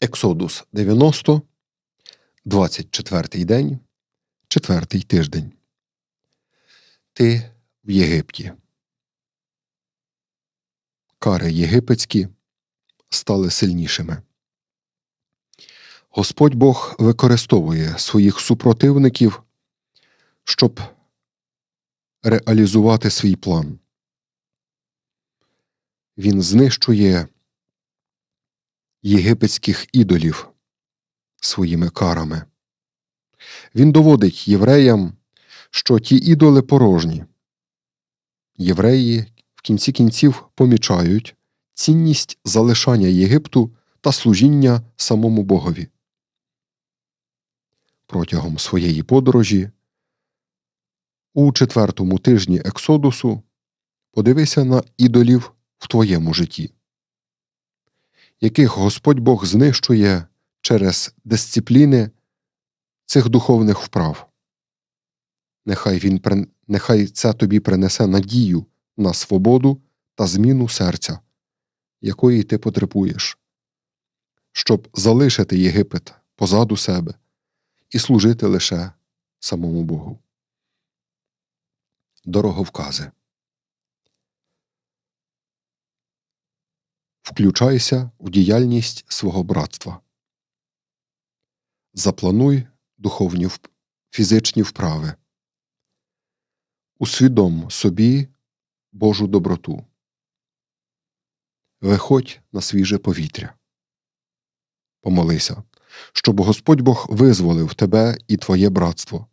Ексодус 90, 24 день, 4 тиждень. Ти в Єгипті. Кари єгипетські стали сильнішими. Господь Бог використовує своїх супротивників, щоб реалізувати свій план. Він знищує єгипетських ідолів своїми карами. Він доводить євреям, що ті ідоли порожні. Євреї в кінці кінців помічають цінність залишання Єгипту та служіння самому Богові. Протягом своєї подорожі у четвертому тижні Ексодусу подивися на ідолів в твоєму житті яких Господь Бог знищує через дисципліни цих духовних вправ. Нехай, він, Нехай це тобі принесе надію на свободу та зміну серця, якої ти потребуєш, щоб залишити Єгипет позаду себе і служити лише самому Богу. Дороговкази. включайся у діяльність свого братства. Заплануй духовні фізичні вправи. Усвідом собі Божу доброту. Виходь на свіже повітря. Помолися, щоб Господь Бог визволив тебе і твоє братство.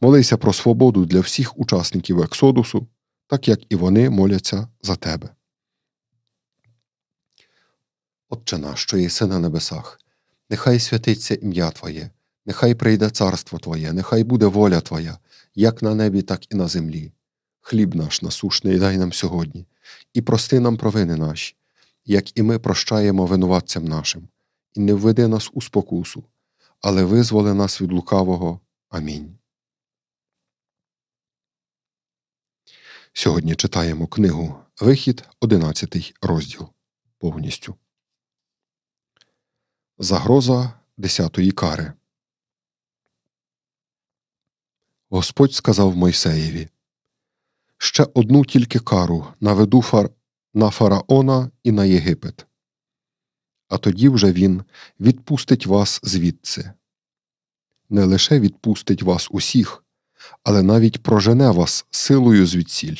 Молися про свободу для всіх учасників Ексодусу, так як і вони моляться за тебе. Отче наш, що єси на небесах, нехай святиться ім'я Твоє, нехай прийде царство Твоє, нехай буде воля Твоя, як на небі, так і на землі. Хліб наш насушний дай нам сьогодні, і прости нам провини наші, як і ми прощаємо винуватцям нашим, і не введи нас у спокусу, але визволи нас від лукавого. Амінь. Сьогодні читаємо книгу Вихід, 11 розділ повністю. Загроза десятої кари. Господь сказав Мойсеєві Ще одну тільки кару наведу фар... на фараона і на Єгипет. А тоді вже він відпустить вас звідси. Не лише відпустить вас усіх, але навіть прожене вас силою звідсіль.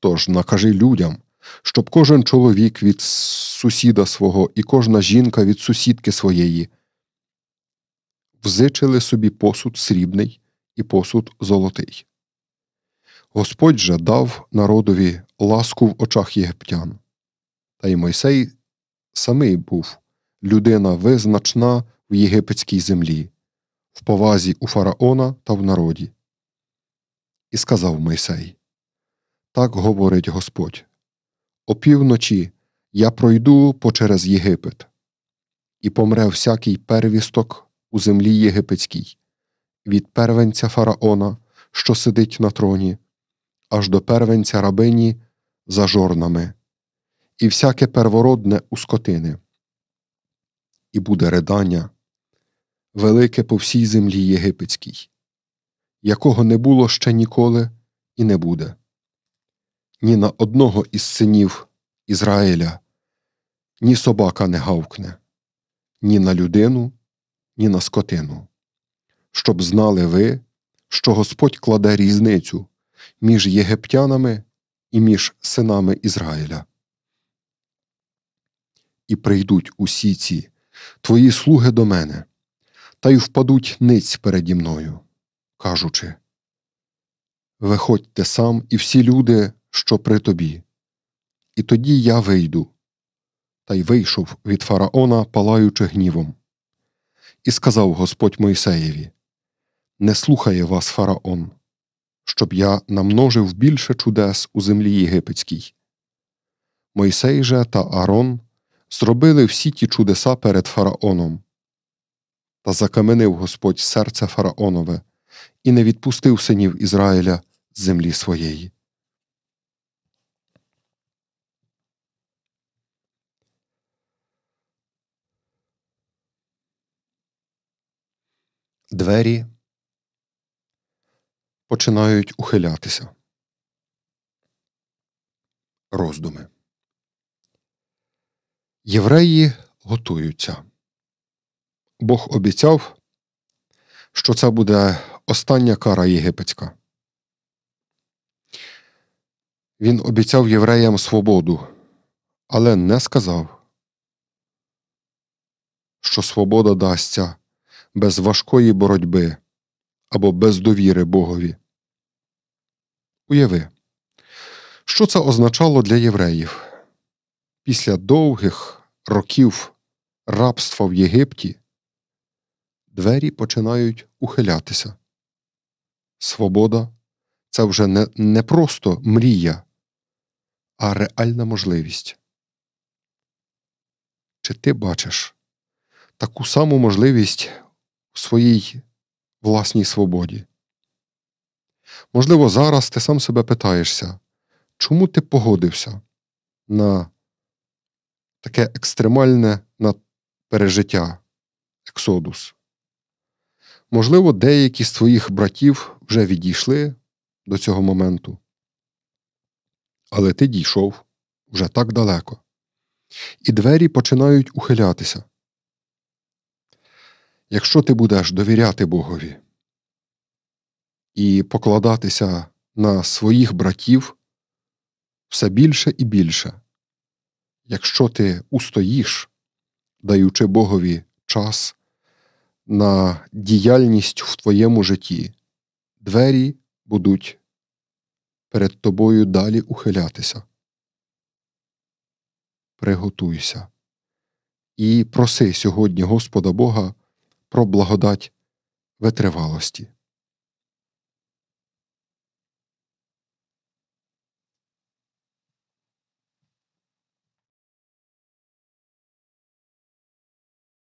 Тож накажи людям, щоб кожен чоловік від сусіда свого і кожна жінка від сусідки своєї взичили собі посуд срібний і посуд золотий. Господь же дав народові ласку в очах єгиптян. Та й Мойсей самий був людина визначна в єгипетській землі, в повазі у фараона та в народі. І сказав Мойсей: Так говорить Господь. Опівночі я пройду почерез Єгипет, і помре всякий первісток у землі єгипетській, від первенця фараона, що сидить на троні, аж до первенця рабині за жорнами, і всяке первородне у скотини. І буде ридання, велике по всій землі єгипетській, якого не було ще ніколи і не буде ні на одного із синів Ізраїля ні собака не гавкне, ні на людину, ні на скотину, щоб знали ви, що Господь кладе різницю між єгиптянами і між синами Ізраїля. І прийдуть усі ці твої слуги до мене, та й впадуть ниць переді мною, кажучи Виходьте сам і всі люди, що при тобі, і тоді я вийду. Та й вийшов від фараона, палаючи гнівом. І сказав Господь Мойсеєві: Не слухає вас фараон, щоб я намножив більше чудес у землі єгипетській. Мойсей же та Арон зробили всі ті чудеса перед фараоном. Та закаменив Господь серце фараонове і не відпустив синів Ізраїля з землі своєї. двері починають ухилятися. Роздуми. Євреї готуються. Бог обіцяв, що це буде остання кара єгипетська. Він обіцяв євреям свободу, але не сказав, що свобода дасться без важкої боротьби або без довіри Богові. Уяви, що це означало для євреїв? Після довгих років рабства в Єгипті двері починають ухилятися. Свобода це вже не, не просто мрія, а реальна можливість. Чи ти бачиш таку саму можливість у своїй власній свободі. Можливо, зараз ти сам себе питаєшся, чому ти погодився на таке екстремальне пережиття Ексодус? Можливо, деякі з твоїх братів вже відійшли до цього моменту, але ти дійшов вже так далеко. І двері починають ухилятися якщо ти будеш довіряти Богові і покладатися на своїх братів все більше і більше, якщо ти устоїш, даючи Богові час на діяльність в твоєму житті, двері будуть перед тобою далі ухилятися. Приготуйся і проси сьогодні Господа Бога про благодать витривалості.